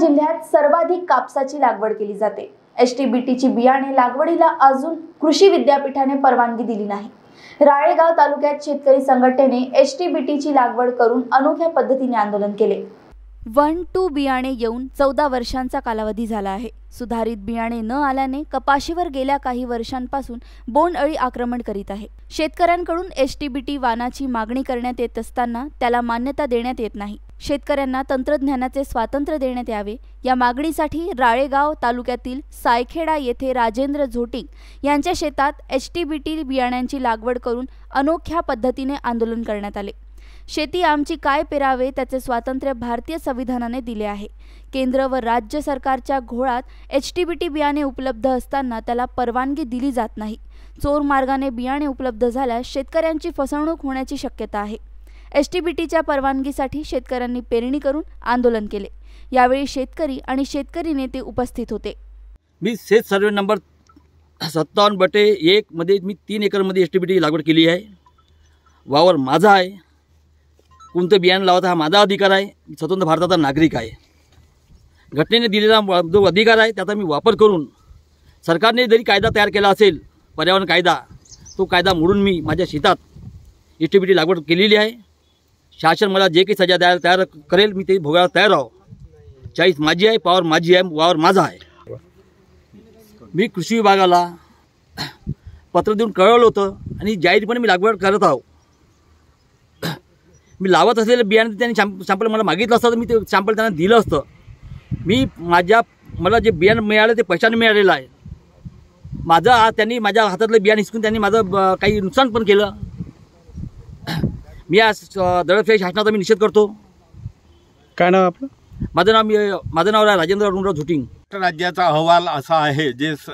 जिल्ह्यात सर्वाधिक कापसाची लागवड केली जाते एस टी बी टीची बियाणे लागवडीला अजून कृषी विद्यापीठाने परवानगी दिली नाही राळेगाव तालुक्यात शेतकरी संघटनेने एस टी बी टीची लागवड करून अनोख्या पद्धतीने आंदोलन केले वन टू बियाणे येऊन चौदा वर्षांचा कालावधी झाला आहे सुधारित बियाणे न आल्याने कपाशीवर गेल्या काही वर्षांपासून बोंडअळी आक्रमण करीत आहे शेतकऱ्यांकडून एस टी बी टी वानाची मागणी करण्यात येत असताना त्याला मान्यता देण्यात येत नाही शेतकऱ्यांना तंत्रज्ञानाचे स्वातंत्र्य देण्यात यावे या मागणीसाठी राळेगाव तालुक्यातील सायखेडा येथे राजेंद्र झोटिक यांच्या शेतात एच टी बी टी बियाण्यांची लागवड करून अनोख्या पद्धतीने आंदोलन करण्यात आले शेती आमची काय पेरावे त्याचे स्वातंत्र्य भारतीय संविधानाने दिले आहे केंद्र व राज्य सरकारच्या घोळात एच टी बी टी बियाणे उपलब्ध असताना त्याला परवानगी दिली जात नाही चोर मार्गाने बियाणे उपलब्ध झाल्यास शेतकऱ्यांची फसवणूक होण्याची शक्यता आहे एस टी बी टीच्या परवानगीसाठी शेतकऱ्यांनी पेरणी करून आंदोलन केले यावेळी शेतकरी आणि शेतकरी नेते उपस्थित होते मी शेत सर्वे नंबर सत्तावन्न बटे एकमध्ये मी तीन एकरमध्ये एस टी बी टी लागवड केली आहे वावर माझा आहे कोणतं बियाणं लावता हा माझा अधिकार आहे स्वतंत्र भारताचा नागरिक आहे घटनेने दिलेला जो अधिकार आहे त्याचा मी वापर करून सरकारने जरी कायदा तयार केला असेल पर्यावरण कायदा तो कायदा मोडून मी माझ्या शेतात एस टी बी टी लागवड केलेली आहे शासन मला जे काही सजा द्यायला तयार करेल मी ते भोगायला तयार आहो चाळीस माझी आहे पावर माझी आहे वावर माझा आहे मी कृषी विभागाला पत्र देऊन कळवलं होतं आणि जाहीरपणे मी लागवड करत आहो मी लावत असलेलं बियाणं त्यांनी शॅम्प सॅम्पल मला मागितलं असतं तर मी ते सॅम्पल त्यांना दिलं असतं मी माझ्या मला जे बियाणं मिळालं ते पैशाने मिळालेलं आहे माझं त्यांनी माझ्या हातातलं बियाणं हिसकून त्यांनी माझं काही नुकसान पण केलं मी आज दडपशाही शासनाचा मी निषेध करतो काय नाव आपलं माझं नाव मी माझं नाव राजेंद्र अरुणराव झुटिंग राज्याचा अहवाल असा आहे जे स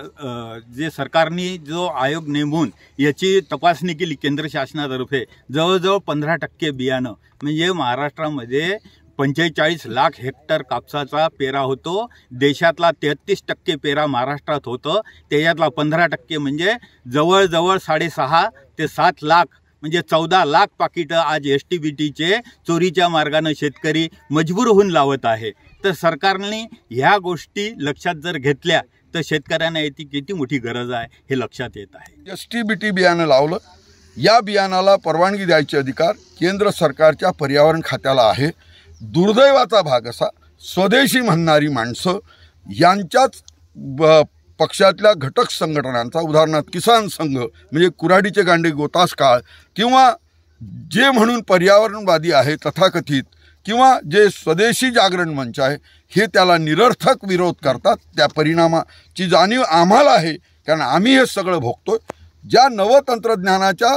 जे सरकारने जो आयोग नेमून याची तपासणी केली केंद्र शासनातर्फे जवळजवळ पंधरा टक्के बियाणं म्हणजे महाराष्ट्रामध्ये पंचेचाळीस लाख हेक्टर कापसाचा पेरा होतो देशातला तेहत्तीस टक्के पेरा महाराष्ट्रात होतं त्याच्यातला पंधरा टक्के म्हणजे जवळजवळ साडेसहा ते सात लाख म्हणजे चौदा लाख पाकिटं आज एस टी बी टीचे चोरीच्या मार्गानं शेतकरी मजबूर होऊन लावत आहे तर सरकारने ह्या गोष्टी लक्षात जर घेतल्या तर शेतकऱ्यांना याची किती मोठी गरज आहे हे लक्षात येत आहे एस टी बी टी बियाणं लावलं या बियाणाला परवानगी द्यायचे अधिकार केंद्र सरकारच्या पर्यावरण खात्याला आहे दुर्दैवाचा भाग असा स्वदेशी म्हणणारी माणसं यांच्याच ब पक्षातल्या घटक संघटनांचा उदाहरणार्थ किसान संघ म्हणजे कुराडीचे गांडे गोतास काळ किंवा जे म्हणून पर्यावरणवादी आहे तथाकथित किंवा जे स्वदेशी जागरण मंच आहे हे त्याला निरर्थक विरोध करतात त्या परिणामाची जाणीव आम्हाला आहे कारण आम्ही हे सगळं भोगतो ज्या नवतंत्रज्ञानाच्या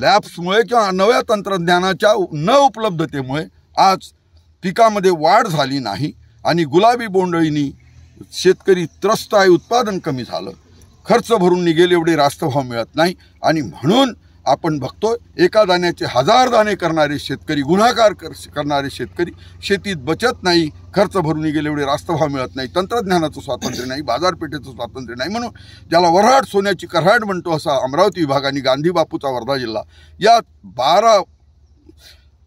लॅब्समुळे किंवा नव्या तंत्रज्ञानाच्या न उपलब्धतेमुळे आज पिकामध्ये वाढ झाली नाही आणि गुलाबी बोंडळीनी शेतकरी त्रस्त आहे उत्पादन कमी झालं खर्च भरून निघेल एवढे रास्तभाव भाव मिळत नाही आणि म्हणून आपण बघतो एका दाण्याचे हजार दाणे करणारे शेतकरी गुन्हाकार करणारे शेतकरी शेतीत बचत नाही खर्च भरून निघेल एवढे रास्तभाव भाव मिळत नाही तंत्रज्ञानाचं स्वातंत्र्य नाही बाजारपेठेचं स्वातंत्र्य नाही म्हणून ज्याला वऱ्हाड सोन्याची कराड म्हणतो असा अमरावती विभाग आणि गांधी बापूचा वर्धा जिल्हा या बारा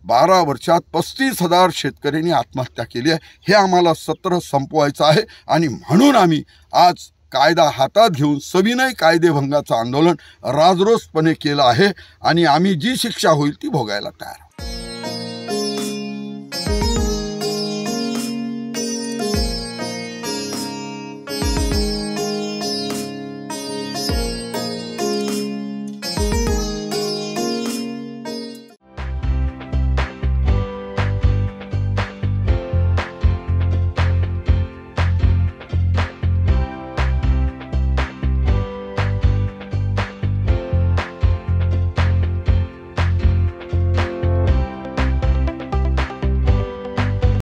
बारा वर्षात पस्तीस हजार शेतकऱ्यांनी आत्महत्या केली आहे हे आम्हाला सत्र संपवायचं आहे आणि म्हणून आम्ही आज कायदा हातात घेऊन सविनय कायदेभंगाचं आंदोलन राजरोसपणे केलं आहे आणि आम्ही जी शिक्षा होईल ती भोगायला तयार